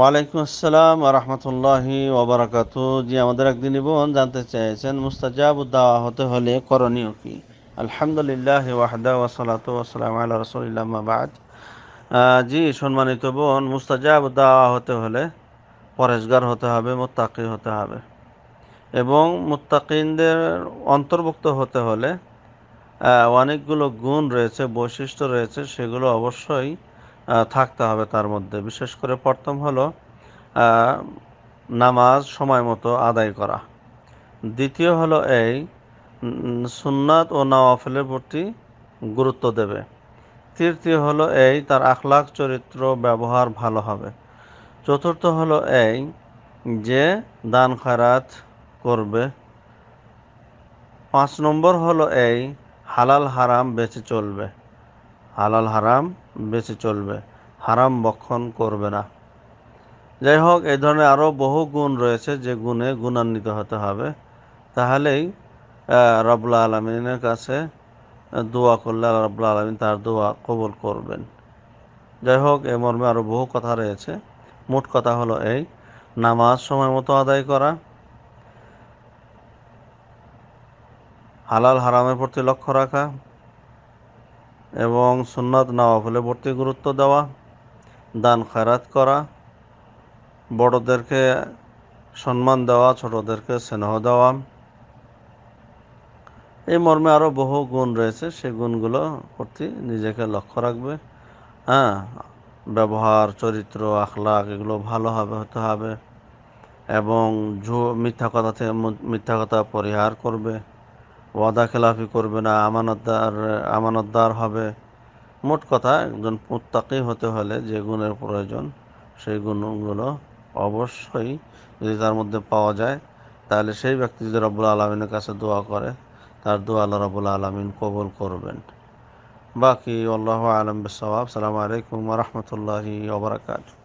ওয়ালাইকুম আসসালাম রহমতুল্লাহি ওবরাকাত যে আমাদের একদিন বোন জানতে চেয়েছেন দাওয়া হতে হলে করণীয় কি আলহামদুলিল্লাহ ওয়াহদা ওসলাত ওসালাম আল্লাহ রসুলিল্লামাবাদ জি সম্মানিত বোন দাওয়া হতে হলে পরেশগার হতে হবে মোত্তাকি হতে হবে এবং মোত্তাকিনদের অন্তর্ভুক্ত হতে হলে অনেকগুলো গুণ রয়েছে বৈশিষ্ট্য রয়েছে সেগুলো অবশ্যই থাকতে হবে তার মধ্যে বিশেষ করে প্রথম হলো নামাজ সময় মতো আদায় করা দ্বিতীয় হলো এই সুন্নাত ও নওয়াফেলের প্রতি গুরুত্ব দেবে তৃতীয় হলো এই তার আখলাখ চরিত্র ব্যবহার ভালো হবে চতুর্থ হলো এই যে দান খারাত করবে পাঁচ নম্বর হলো এই হালাল হারাম বেঁচে চলবে হালাল হারাম বেঁচে চলবে হারাম বক্ষণ করবে না যাই হোক এই ধরনের আরও বহু গুণ রয়েছে যে গুণে গুণান্বিত হতে হবে তাহলেই রবলা আলমিনের কাছে দোয়া করলে রবলা আলমিন তার দোয়া কবুল করবেন যাই হোক এ মর্মে আরও বহু কথা রয়েছে মোট কথা হলো এই নামাজ সময় মতো আদায় করা হালাল হারামের প্রতি লক্ষ্য রাখা এবং সুন্নাত ফলে ভর্তি গুরুত্ব দেওয়া দান খারাত করা বড়দেরকে সম্মান দেওয়া ছোটদেরকে স্নেহ দেওয়া এই মর্মে আরও বহু গুণ রয়েছে সেই গুণগুলো প্রতি নিজেকে লক্ষ্য রাখবে হ্যাঁ ব্যবহার চরিত্র আখলাক এগুলো ভালো হবে হতে হবে এবং মিথ্যা কথা থেকে মিথ্যা কথা পরিহার করবে ওয়াদা খেলাফি করবে না আমানতদার আমানতদার হবে মোট কথা একজন মুত্তাকি হতে হলে যে গুণের প্রয়োজন সেই গুণগুলো অবশ্যই যদি তার মধ্যে পাওয়া যায় তাহলে সেই ব্যক্তি যদি রব্বুল আলমিনের কাছে দোয়া করে তার দোয়া আল্লাহ রব্বুল আলমিন কবল করবেন বাকি আল্লাহ আলম সালাম আলাইকুম রহমতুল্লাহি ওবরাকাতু